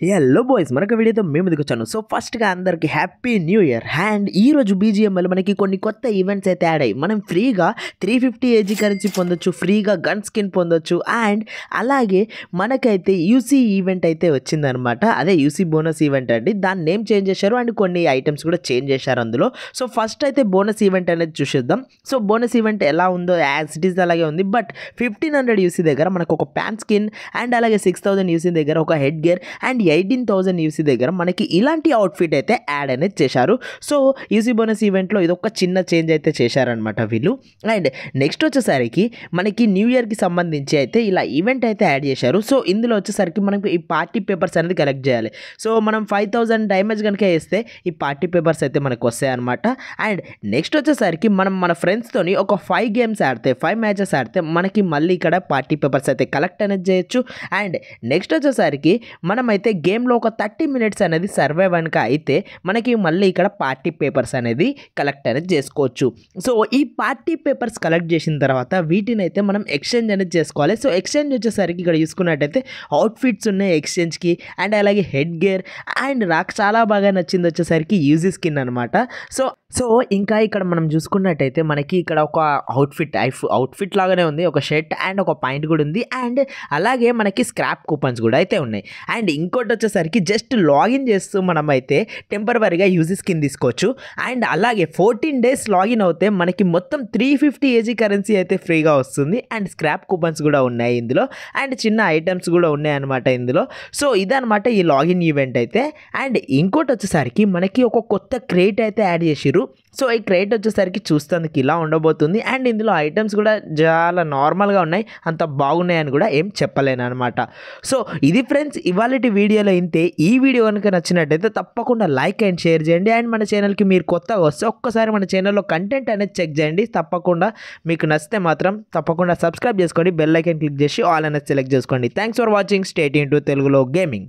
hello boys మరొక వీడియోతో మేము దిగొచ్చాను సో ఫస్ట్గా అందరికీ హ్యాపీ న్యూ ఇయర్ అండ్ ఈ రోజు వల్ల మనకి కొన్ని కొత్త ఈవెంట్స్ అయితే యాడ్ అయ్యి మనం ఫ్రీగా త్రీ ఫిఫ్టీ ఏజీ కరెన్సీ పొందొచ్చు ఫ్రీగా గన్ స్కిన్ పొందొచ్చు అండ్ అలాగే మనకైతే యూసీ ఈవెంట్ అయితే వచ్చిందనమాట అదే యూసీ బోనస్ ఈవెంట్ అండి దాన్ని నేమ్ చేంజ్ చేశారు అండ్ కొన్ని ఐటమ్స్ కూడా చేంజ్ చేశారు అందులో సో ఫస్ట్ అయితే బోనస్ ఈవెంట్ అనేది చూసేద్దాం సో బోనస్ ఈవెంట్ ఎలా ఉందో యాజ్ ఇట్ ఈస్ అలాగే ఉంది బట్ ఫిఫ్టీన్ హండ్రెడ్ దగ్గర మనకు ఒక ప్యాన్ స్కిన్ అండ్ అలాగే సిక్స్ థౌసండ్ దగ్గర ఒక head gear and eighteen thousand UC దగ్గర మనకి ఇలాంటి అవుట్ఫిట్ అయితే యాడ్ అనేది చేశారు సో యూసీ బోనస్ ఈవెంట్లో ఇదొక చిన్న చేంజ్ అయితే చేశారనమాట వీళ్ళు అండ్ నెక్స్ట్ వచ్చేసరికి మనకి న్యూ ఇయర్కి సంబంధించి అయితే ఇలా ఈవెంట్ అయితే యాడ్ చేశారు సో ఇందులో వచ్చేసరికి మనకు ఈ పార్టీ పేపర్స్ అనేది కలెక్ట్ చేయాలి సో మనం ఫైవ్ థౌజండ్ డైమేజ్ కనుక వేస్తే ఈ పార్టీ పేపర్స్ అయితే మనకు వస్తాయన్నమాట అండ్ నెక్స్ట్ వచ్చేసరికి మనం మన ఫ్రెండ్స్తోని ఒక ఫైవ్ గేమ్స్ ఆడితే ఫైవ్ మ్యాచెస్ ఆడితే మనకి మళ్ళీ ఇక్కడ పార్టీ పేపర్స్ అయితే కలెక్ట్ అనేది చేయొచ్చు అండ్ నెక్స్ట్ వచ్చేసరికి మనమైతే గేమ్లో ఒక థర్టీ మినిట్స్ అనేది సర్వైవ్ అనుక అయితే మనకి మళ్ళీ ఇక్కడ పార్టీ పేపర్స్ అనేది కలెక్ట్ అనేది చేసుకోవచ్చు సో ఈ పార్టీ పేపర్స్ కలెక్ట్ చేసిన తర్వాత వీటిని అయితే మనం ఎక్స్చేంజ్ అనేది చేసుకోవాలి సో ఎక్స్చేంజ్ వచ్చేసరికి ఇక్కడ చూసుకున్నట్టయితే అవుట్ఫిట్స్ ఉన్నాయి ఎక్స్చేంజ్కి అండ్ అలాగే హెడ్ గేర్ అండ్ నాకు చాలా బాగా నచ్చింది వచ్చేసరికి యూజీ స్కిన్ అనమాట సో సో ఇంకా ఇక్కడ మనం చూసుకున్నట్టయితే మనకి ఇక్కడ ఒక అవుట్ఫిట్ ఐఫ్ అవుట్ఫిట్ లాగానే ఉంది ఒక షర్ట్ అండ్ ఒక పాయింట్ కూడా ఉంది అండ్ అలాగే మనకి స్క్రాప్ కూపన్స్ కూడా అయితే ఉన్నాయి అండ్ ఇంకోటి వచ్చేసరికి జస్ట్ లాగిన్ చేస్తూ మనం అయితే టెంపరీగా యూజెస్ కింద తీసుకోవచ్చు అండ్ అలాగే ఫోర్టీన్ డేస్ లాగిన్ అవుతే మనకి మొత్తం త్రీ ఫిఫ్టీ ఏజీ కరెన్సీ అయితే ఫ్రీగా వస్తుంది అండ్ స్క్రాప్ కూపన్స్ కూడా ఉన్నాయి ఇందులో అండ్ చిన్న ఐటమ్స్ కూడా ఉన్నాయన్నమాట ఇందులో సో ఇదనమాట ఈ లాగిన్ ఈవెంట్ అయితే అండ్ ఇంకోటి వచ్చేసరికి మనకి ఒక కొత్త క్రేట్ అయితే యాడ్ చేసిరు ఇచ్చారు సో ఈ క్రేట్ వచ్చేసరికి చూస్తేందుకు ఇలా ఉండబోతుంది అండ్ ఇందులో ఐటమ్స్ కూడా చాలా నార్మల్గా ఉన్నాయి అంత బాగున్నాయి అని కూడా ఏం చెప్పలేను అనమాట సో ఇది ఫ్రెండ్స్ ఇవాళ వీడియోలో ఇంతే ఈ వీడియో కనుక నచ్చినట్టయితే తప్పకుండా లైక్ అండ్ షేర్ చేయండి అండ్ మన ఛానల్కి మీరు కొత్తగా వస్తే ఒక్కసారి మన ఛానల్లో కంటెంట్ అనేది చెక్ చేయండి తప్పకుండా మీకు నచ్చితే మాత్రం తప్పకుండా సబ్స్క్రైబ్ చేసుకోండి బెల్ ఐకన్ క్లిక్ చేసి ఆల్ అనేది సెలెక్ట్ చేసుకోండి thanks for watching state into తెలుగులో గేమింగ్